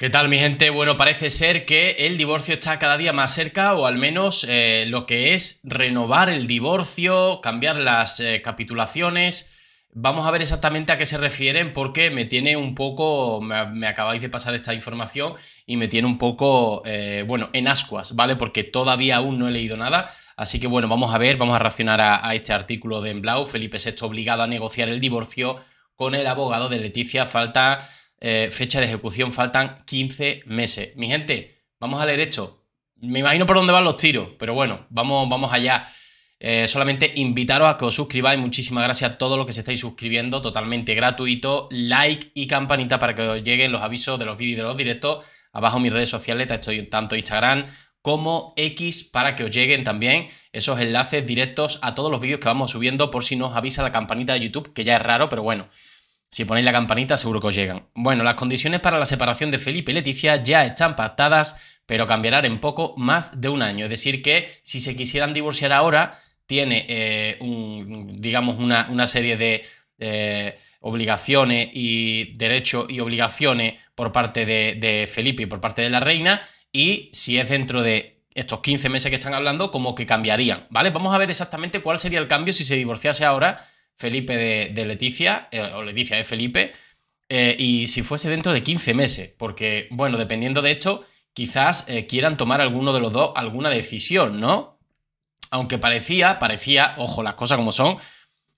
¿Qué tal mi gente? Bueno, parece ser que el divorcio está cada día más cerca o al menos eh, lo que es renovar el divorcio, cambiar las eh, capitulaciones. Vamos a ver exactamente a qué se refieren porque me tiene un poco, me, acabáis de pasar esta información y me tiene un poco, eh, bueno, en ascuas, ¿vale? Porque todavía aún no he leído nada. Así que bueno, vamos a ver, vamos a reaccionar a, este artículo de Emblau. Felipe VI obligado a negociar el divorcio con el abogado de Leticia. Falta eh, fecha de ejecución faltan 15 meses. Mi gente, vamos a leer esto. Me imagino por dónde van los tiros, pero bueno, vamos, vamos allá. Eh, solamente invitaros a que os suscribáis. Muchísimas gracias a todos los que se estáis suscribiendo, totalmente gratuito. Like y campanita para que os lleguen los avisos de los vídeos y de los directos. Abajo mis redes sociales, estoy tanto Instagram como X para que os lleguen también esos enlaces directos a todos los vídeos que vamos subiendo por si nos avisa la campanita de YouTube, que ya es raro, pero bueno, si ponéis la campanita seguro que os llegan. Bueno, las condiciones para la separación de Felipe y Leticia ya están pactadas, pero cambiarán en poco más de un año. Es decir que si se quisieran divorciar ahora, tiene, eh, digamos, una, serie de eh, obligaciones y derechos y obligaciones por parte de, Felipe y por parte de la reina. Y si es dentro de estos 15 meses que están hablando, como que cambiarían, ¿vale? Vamos a ver exactamente cuál sería el cambio si se divorciase ahora Felipe de, Leticia, eh, o Leticia de Felipe, eh, y si fuese dentro de 15 meses, porque, bueno, dependiendo de esto, quizás eh, quieran tomar alguno de los dos alguna decisión, ¿no? Aunque parecía, parecía, ojo, las cosas como son,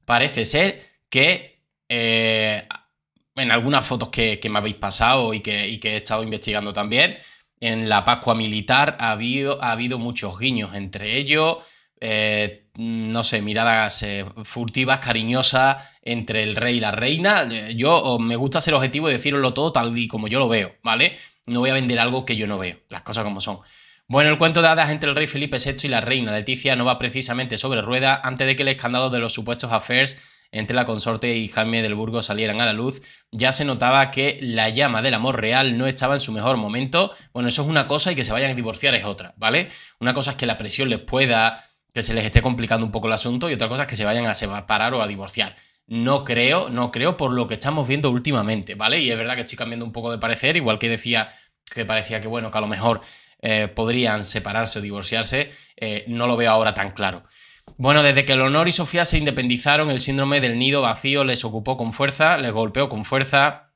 parece ser que en algunas fotos que, me habéis pasado y que, he estado investigando también, en la Pascua Militar ha habido, ha habido muchos guiños, entre ellos eh, no sé, miradas eh, furtivas, cariñosas entre el rey y la reina. Eh, yo me gusta ser objetivo y deciroslo todo tal y como yo lo veo, ¿vale? No voy a vender algo que yo no veo, las cosas como son. Bueno, el cuento de hadas entre el rey Felipe VI y la reina Leticia no va precisamente sobre rueda antes de que el escándalo de los supuestos affairs entre la consorte y Jaime del Burgo salieran a la luz, ya se notaba que la llama del amor real no estaba en su mejor momento. Bueno, eso es una cosa y que se vayan a divorciar es otra, ¿vale? Una cosa es que la presión les pueda que se les esté complicando un poco el asunto y otra cosa es que se vayan a separar o a divorciar. No creo, no creo por lo que estamos viendo últimamente, ¿vale? Y es verdad que estoy cambiando un poco de parecer, igual que decía que parecía que, bueno, que a lo mejor eh, podrían separarse o divorciarse, eh, no lo veo ahora tan claro. Bueno, desde que Leonor y Sofía se independizaron, el síndrome del nido vacío les ocupó con fuerza, les golpeó con fuerza,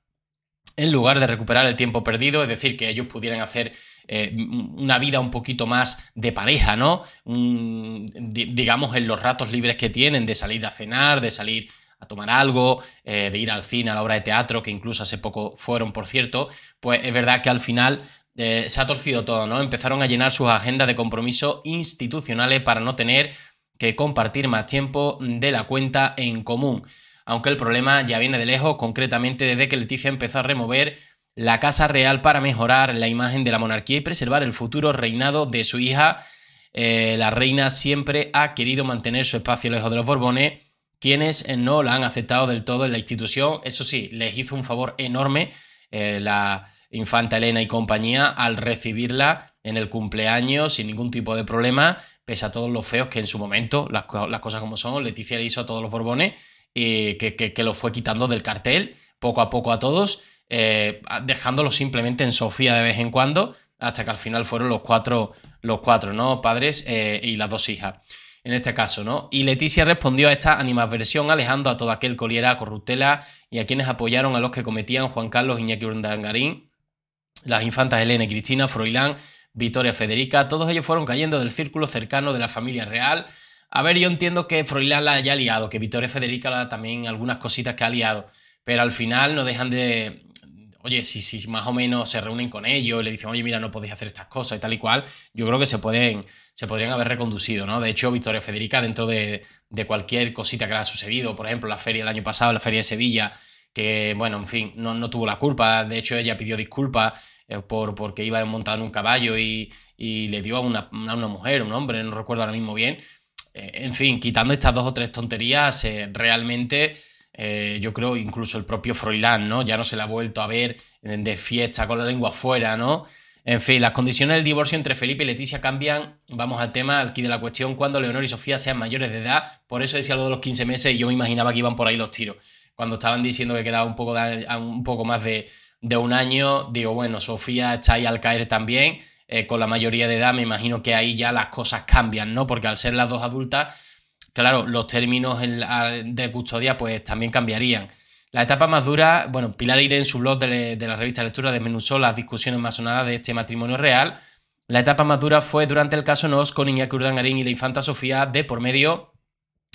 en lugar de recuperar el tiempo perdido, es decir, que ellos pudieran hacer eh, una vida un poquito más de pareja, ¿no? digamos en los ratos libres que tienen de salir a cenar, de salir a tomar algo, eh, de ir al cine, a la obra de teatro, que incluso hace poco fueron, por cierto, pues es verdad que al final eh, se ha torcido todo, ¿no? Empezaron a llenar sus agendas de compromisos institucionales para no tener que compartir más tiempo de la cuenta en común. Aunque el problema ya viene de lejos, concretamente desde que Leticia empezó a remover la Casa Real para mejorar la imagen de la monarquía y preservar el futuro reinado de su hija. Eh, la reina siempre ha querido mantener su espacio lejos de los Borbones, quienes eh, no la han aceptado del todo en la institución. Eso sí, les hizo un favor enorme eh, la infanta Elena y compañía al recibirla en el cumpleaños sin ningún tipo de problema, pese a todos los feos que en su momento, las, cosas como son, Leticia le hizo a todos los Borbones, que, que, que fue quitando del cartel poco a poco a todos. Eh, dejándolo simplemente en Sofía de vez en cuando, hasta que al final fueron los cuatro, los cuatro ¿no? padres eh, y las dos hijas. En este caso, ¿no? Y Leticia respondió a esta animadversión alejando a todo aquel coliera a corruptela y a quienes apoyaron a los que cometían Juan Carlos Iñaki Urdangarín, las infantas Elena y Cristina, Froilán, Victoria Federica, todos ellos fueron cayendo del círculo cercano de la familia real. A ver, yo entiendo que Froilán la haya liado, que Victoria Federica también algunas cositas que ha liado, pero al final no dejan de, oye, si, más o menos se reúnen con ellos, le dicen, oye, mira, no podéis hacer estas cosas y tal y cual, yo creo que se pueden, se podrían haber reconducido, ¿no? De hecho, Victoria Federica, dentro de, cualquier cosita que le ha sucedido, por ejemplo, la feria del año pasado, la feria de Sevilla, que, bueno, en fin, no, tuvo la culpa, de hecho, ella pidió disculpas eh, por, porque iba montado en un caballo y, le dio a una, a una mujer, un hombre, no recuerdo ahora mismo bien. Eh, en fin, quitando estas dos o tres tonterías, eh, realmente eh, yo creo incluso el propio Froilán, ¿no? Ya no se la ha vuelto a ver eh, de fiesta con la lengua fuera, ¿no? En fin, las condiciones del divorcio entre Felipe y Leticia cambian, vamos al tema aquí de la cuestión, cuando Leonor y Sofía sean mayores de edad, por eso decía lo de los 15 meses y yo me imaginaba que iban por ahí los tiros. Cuando estaban diciendo que quedaba un poco, un poco más de, un año, digo, bueno, Sofía está ahí al caer también, eh, con la mayoría de edad, me imagino que ahí ya las cosas cambian, ¿no? Porque al ser las dos adultas, Claro, los términos de custodia pues también cambiarían. La etapa más dura, bueno, Pilar Irene en su blog de, la revista Lectura desmenuzó las discusiones más sonadas de este matrimonio real. La etapa más dura fue durante el caso Nos con Iñaki Urdangarín y la infanta Sofía de por medio.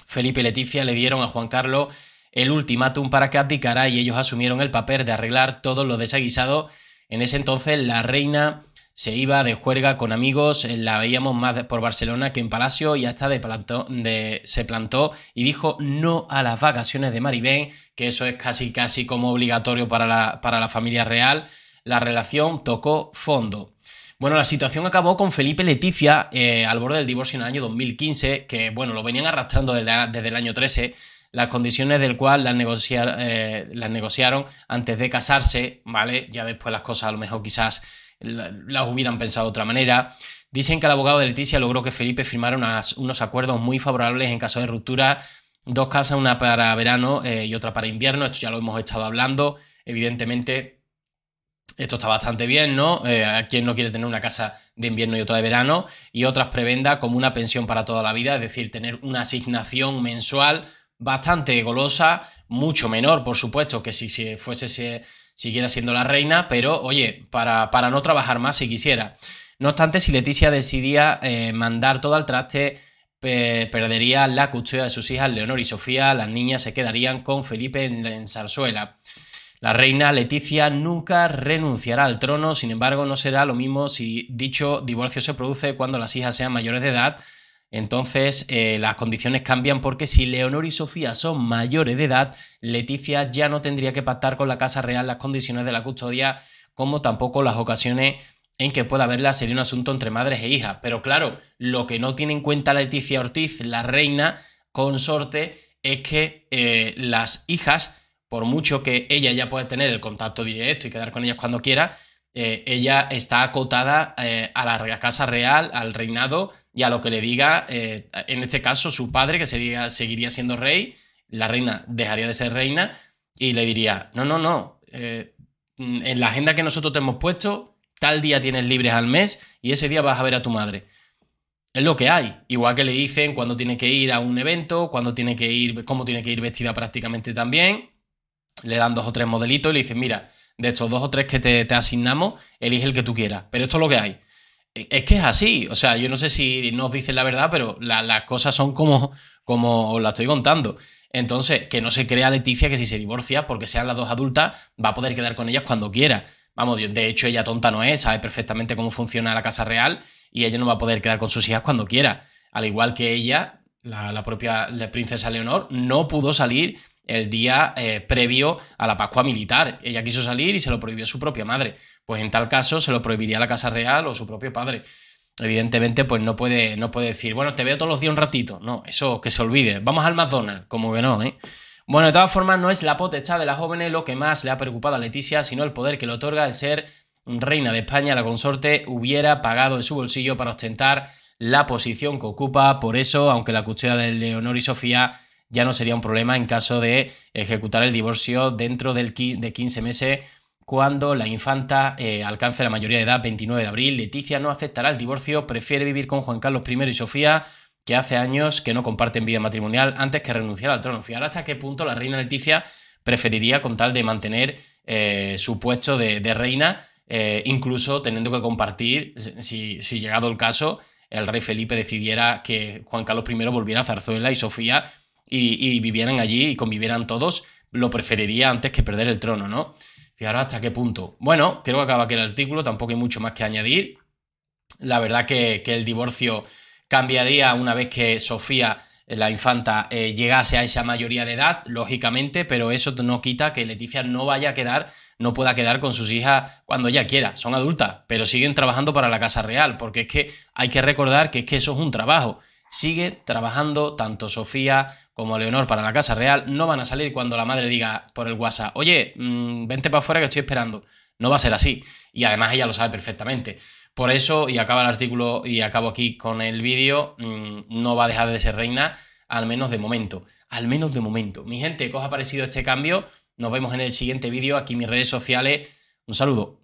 Felipe y Leticia le dieron a Juan Carlos el ultimátum para que abdicara y ellos asumieron el papel de arreglar todos los desaguisados. En ese entonces la reina se iba de juerga con amigos, eh, la veíamos más por Barcelona que en Palacio y hasta de, se plantó y dijo no a las vacaciones de Maribén, que eso es casi casi como obligatorio para la, para la familia real. La relación tocó fondo. Bueno, la situación acabó con Felipe Leticia eh, al borde del divorcio en el año 2015, que bueno, lo venían arrastrando desde, el año 13, las condiciones del cual las, eh, las negociaron antes de casarse, ¿vale? Ya después las cosas a lo mejor quizás las hubieran pensado de otra manera. Dicen que el abogado de Leticia logró que Felipe firmara unos acuerdos muy favorables en caso de ruptura, dos casas, una para verano eh, y otra para invierno, esto ya lo hemos estado hablando, evidentemente esto está bastante bien, ¿no? Eh, ¿a ¿Quién no quiere tener una casa de invierno y otra de verano? Y otras prebendas como una pensión para toda la vida, es decir, tener una asignación mensual bastante golosa, mucho menor, por supuesto, que si se fuese... ese siguiera siendo la reina, pero oye, para, para no trabajar más si quisiera. No obstante, si Leticia decidía eh, mandar todo al traste, perdería la custodia de sus hijas Leonor y Sofía, las niñas se quedarían con Felipe en, en Zarzuela. La reina Leticia nunca renunciará al trono, sin embargo no será lo mismo si dicho divorcio se produce cuando las hijas sean mayores de edad, entonces, eh, las condiciones cambian porque si Leonor y Sofía son mayores de edad, Leticia ya no tendría que pactar con la Casa Real las condiciones de la custodia, como tampoco las ocasiones en que pueda haberla sería un asunto entre madres e hijas. Pero claro, lo que no tiene en cuenta Leticia Ortiz, la reina consorte, es que eh, las hijas, por mucho que ella ya pueda tener el contacto directo y quedar con ellas cuando quiera, eh, ella está acotada a la Casa Real, al reinado y a lo que le diga, eh, en este caso, su padre, que sería, seguiría siendo rey, la reina dejaría de ser reina y le diría, no, no, no, eh, en la agenda que nosotros te hemos puesto, tal día tienes libres al mes y ese día vas a ver a tu madre. Es lo que hay. Igual que le dicen cuando tiene que ir a un evento, cuándo tiene que ir, cómo tiene que ir vestida prácticamente también. Le dan dos o tres modelitos y le dicen, mira, de estos dos o tres que te, te asignamos, elige el que tú quieras. Pero esto es lo que hay. Es que es así, o sea, yo no sé si nos dicen la verdad, pero las cosas son como, como os la estoy contando. Entonces, que no se crea Leticia que si se divorcia, porque sean las dos adultas, va a poder quedar con ellas cuando quiera. Vamos, de hecho ella tonta no es, sabe perfectamente cómo funciona la casa real y ella no va a poder quedar con sus hijas cuando quiera. Al igual que ella, la, la propia la princesa Leonor, no pudo salir el día eh, previo a la Pascua Militar. Ella quiso salir y se lo prohibió su propia madre. Pues en tal caso se lo prohibiría la Casa Real o su propio padre. Evidentemente, pues no puede, no puede decir, bueno, te veo todos los días un ratito. No, eso que se olvide. Vamos al McDonald's, como que no, ¿eh? Bueno, de todas formas, no es la potestad de la joven lo que más le ha preocupado a Leticia, sino el poder que le otorga el ser reina de España. La consorte hubiera pagado de su bolsillo para ostentar la posición que ocupa. Por eso, aunque la custodia de Leonor y Sofía ya no sería un problema en caso de ejecutar el divorcio dentro del de 15 meses cuando la infanta eh, alcance la mayoría de edad, 29 de abril. Leticia no aceptará el divorcio, prefiere vivir con Juan Carlos I y Sofía, que hace años que no comparten vida matrimonial, antes que renunciar al trono. Fijaros hasta qué punto la reina Leticia preferiría con tal de mantener eh, su puesto de, reina, eh, incluso teniendo que compartir, si, si llegado el caso, el rey Felipe decidiera que Juan Carlos I volviera a Zarzuela y Sofía y, vivieran allí y convivieran todos, lo preferiría antes que perder el trono, ¿no? Fijaros hasta qué punto. Bueno, creo que acaba aquí el artículo, tampoco hay mucho más que añadir. La verdad que, el divorcio cambiaría una vez que Sofía eh, la infanta eh, llegase a esa mayoría de edad, lógicamente, pero eso no quita que Leticia no vaya a quedar, no pueda quedar con sus hijas cuando ella quiera. Son adultas, pero siguen trabajando para la Casa Real, porque es que hay que recordar que es que eso es un trabajo. Sigue trabajando tanto Sofía como Leonor para la Casa Real. No van a salir cuando la madre diga por el WhatsApp, oye, mm, vente para afuera que estoy esperando. No va a ser así. Y además ella lo sabe perfectamente. Por eso, y acaba el artículo y acabo aquí con el vídeo, mm, no va a dejar de ser reina, al menos de momento. Al menos de momento. Mi gente, ¿qué os ha parecido este cambio? Nos vemos en el siguiente vídeo. Aquí mis redes sociales. Un saludo.